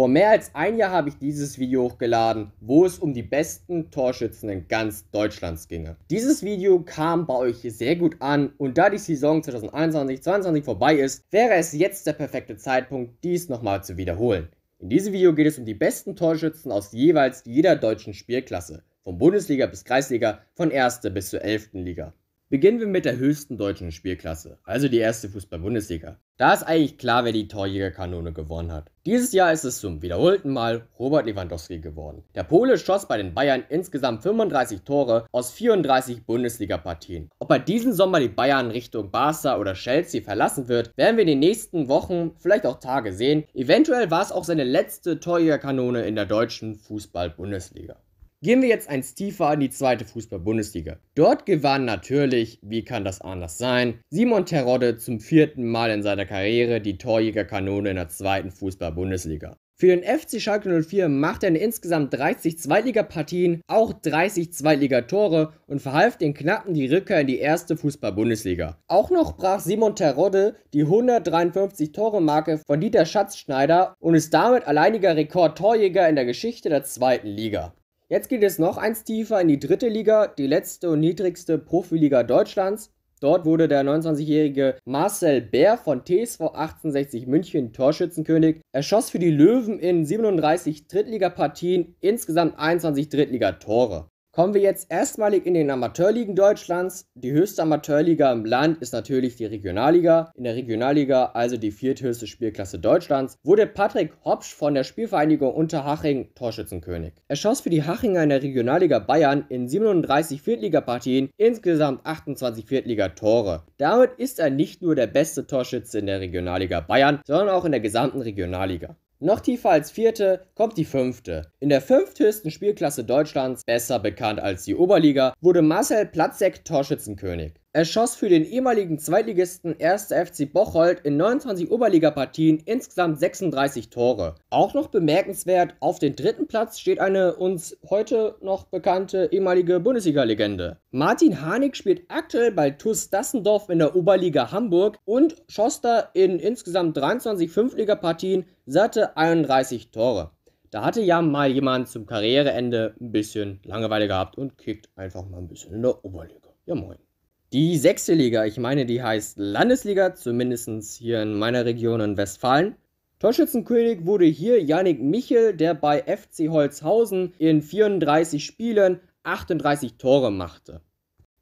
Vor mehr als ein Jahr habe ich dieses Video hochgeladen, wo es um die besten Torschützen in ganz Deutschlands ginge. Dieses Video kam bei euch sehr gut an und da die Saison 2021 2022 vorbei ist, wäre es jetzt der perfekte Zeitpunkt, dies nochmal zu wiederholen. In diesem Video geht es um die besten Torschützen aus jeweils jeder deutschen Spielklasse, von Bundesliga bis Kreisliga, von 1. bis zur 11. Liga. Beginnen wir mit der höchsten deutschen Spielklasse, also die erste Fußball-Bundesliga. Da ist eigentlich klar, wer die Torjägerkanone gewonnen hat. Dieses Jahr ist es zum wiederholten Mal Robert Lewandowski geworden. Der Pole schoss bei den Bayern insgesamt 35 Tore aus 34 Bundesliga-Partien. Ob er diesen Sommer die Bayern Richtung Barca oder Chelsea verlassen wird, werden wir in den nächsten Wochen, vielleicht auch Tage sehen. Eventuell war es auch seine letzte Torjägerkanone in der deutschen Fußball-Bundesliga. Gehen wir jetzt ein tiefer in die zweite Fußball-Bundesliga. Dort gewann natürlich, wie kann das anders sein, Simon Terodde zum vierten Mal in seiner Karriere die Torjägerkanone in der zweiten Fußball-Bundesliga. Für den FC Schalke 04 machte er in insgesamt 30 Zweitligapartien auch 30 Zweitligatore und verhalf den Knappen die Rückkehr in die erste Fußball-Bundesliga. Auch noch brach Simon Terodde die 153-Tore-Marke von Dieter Schatzschneider und ist damit alleiniger Rekordtorjäger in der Geschichte der zweiten Liga. Jetzt geht es noch eins tiefer in die dritte Liga, die letzte und niedrigste Profiliga Deutschlands. Dort wurde der 29-jährige Marcel Bär von TSV 1860 München Torschützenkönig. Er schoss für die Löwen in 37 Drittligapartien insgesamt 21 Drittligatore. Kommen wir jetzt erstmalig in den Amateurligen Deutschlands. Die höchste Amateurliga im Land ist natürlich die Regionalliga. In der Regionalliga, also die vierthöchste Spielklasse Deutschlands, wurde Patrick Hopsch von der Spielvereinigung Unterhaching Torschützenkönig. Er schoss für die Hachinger in der Regionalliga Bayern in 37 Viertligapartien insgesamt 28 Viertligatore. Damit ist er nicht nur der beste Torschütze in der Regionalliga Bayern, sondern auch in der gesamten Regionalliga. Noch tiefer als vierte kommt die fünfte. In der fünfthöchsten Spielklasse Deutschlands, besser bekannt als die Oberliga, wurde Marcel Platzek Torschützenkönig. Er schoss für den ehemaligen Zweitligisten 1. FC Bocholt in 29 Oberligapartien insgesamt 36 Tore. Auch noch bemerkenswert, auf dem dritten Platz steht eine uns heute noch bekannte ehemalige Bundesliga-Legende. Martin Hanig spielt aktuell bei TuS Dassendorf in der Oberliga Hamburg und schoss da in insgesamt 23 Fünftligapartien satte 31 Tore. Da hatte ja mal jemand zum Karriereende ein bisschen Langeweile gehabt und kickt einfach mal ein bisschen in der Oberliga. Ja moin. Die sechste Liga, ich meine, die heißt Landesliga, zumindest hier in meiner Region in Westfalen. Torschützenkönig wurde hier Janik Michel, der bei FC Holzhausen in 34 Spielen 38 Tore machte.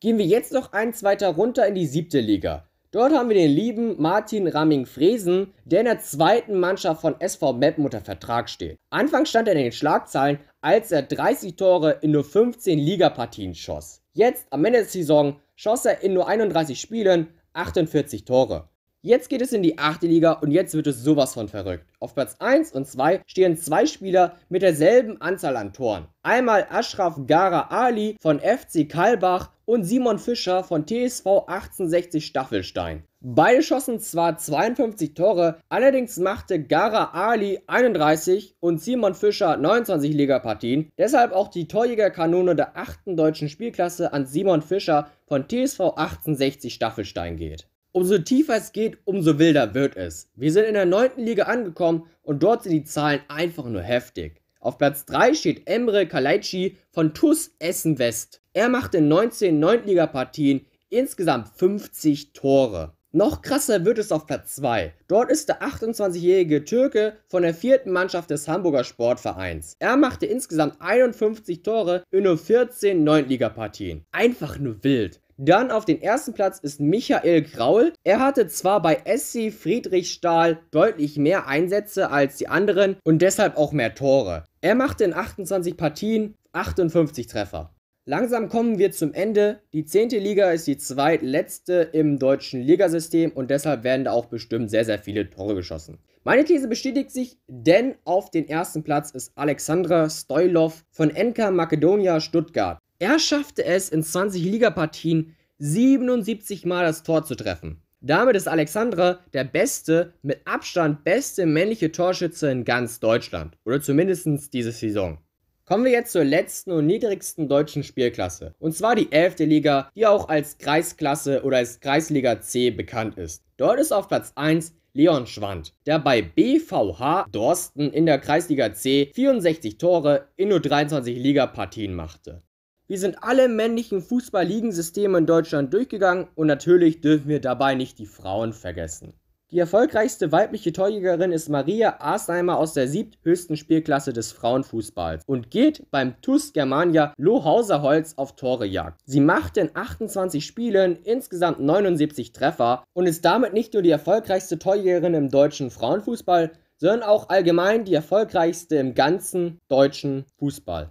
Gehen wir jetzt noch ein zweiter runter in die siebte Liga. Dort haben wir den lieben Martin Ramming-Fresen, der in der zweiten Mannschaft von SV Meppen unter Vertrag steht. Anfangs stand er in den Schlagzeilen, als er 30 Tore in nur 15 Ligapartien schoss. Jetzt, am Ende der Saison, schoss er in nur 31 Spielen 48 Tore. Jetzt geht es in die 8. Liga und jetzt wird es sowas von verrückt. Auf Platz 1 und 2 stehen zwei Spieler mit derselben Anzahl an Toren. Einmal Ashraf Gara Ali von FC Kalbach und Simon Fischer von TSV 1860 Staffelstein. Beide schossen zwar 52 Tore, allerdings machte Gara Ali 31 und Simon Fischer 29 Ligapartien, deshalb auch die Torjägerkanone der 8. deutschen Spielklasse an Simon Fischer von TSV 1860 Staffelstein geht. Umso tiefer es geht, umso wilder wird es. Wir sind in der 9. Liga angekommen und dort sind die Zahlen einfach nur heftig. Auf Platz 3 steht Emre Kalaici von TuS Essen West. Er macht in 19 Neuntligapartien insgesamt 50 Tore. Noch krasser wird es auf Platz 2. Dort ist der 28-jährige Türke von der vierten Mannschaft des Hamburger Sportvereins. Er machte insgesamt 51 Tore in nur 14 Neuntligapartien. Einfach nur wild. Dann auf den ersten Platz ist Michael Graul. Er hatte zwar bei SC Friedrichstahl deutlich mehr Einsätze als die anderen und deshalb auch mehr Tore. Er machte in 28 Partien 58 Treffer. Langsam kommen wir zum Ende. Die 10. Liga ist die zweitletzte im deutschen Ligasystem und deshalb werden da auch bestimmt sehr, sehr viele Tore geschossen. Meine These bestätigt sich, denn auf den ersten Platz ist Alexandra Stoilov von NK Makedonia Stuttgart. Er schaffte es in 20 Ligapartien 77 Mal das Tor zu treffen. Damit ist Alexandra der beste, mit Abstand beste männliche Torschütze in ganz Deutschland. Oder zumindest diese Saison. Kommen wir jetzt zur letzten und niedrigsten deutschen Spielklasse. Und zwar die 11. Liga, die auch als Kreisklasse oder als Kreisliga C bekannt ist. Dort ist auf Platz 1 Leon Schwand, der bei BVH Dorsten in der Kreisliga C 64 Tore in nur 23 Ligapartien machte. Wir sind alle männlichen Fußball-Ligensysteme in Deutschland durchgegangen und natürlich dürfen wir dabei nicht die Frauen vergessen. Die erfolgreichste weibliche Torjägerin ist Maria Arsheimer aus der siebthöchsten Spielklasse des Frauenfußballs und geht beim TUS Germania Lohhauserholz auf Torejagd. Sie macht in 28 Spielen insgesamt 79 Treffer und ist damit nicht nur die erfolgreichste Torjägerin im deutschen Frauenfußball, sondern auch allgemein die erfolgreichste im ganzen deutschen Fußball.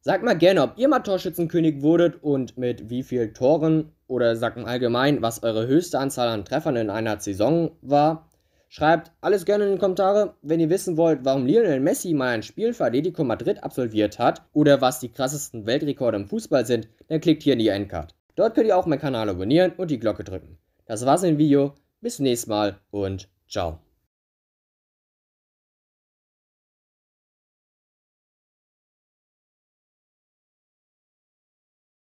Sagt mal gerne, ob ihr mal Torschützenkönig wurdet und mit wie vielen Toren oder sagt mal allgemein, was eure höchste Anzahl an Treffern in einer Saison war. Schreibt alles gerne in die Kommentare, wenn ihr wissen wollt, warum Lionel Messi mal ein Spiel für Atletico Madrid absolviert hat oder was die krassesten Weltrekorde im Fußball sind, dann klickt hier in die Endcard. Dort könnt ihr auch meinen Kanal abonnieren und die Glocke drücken. Das war's im Video, bis zum nächsten Mal und ciao.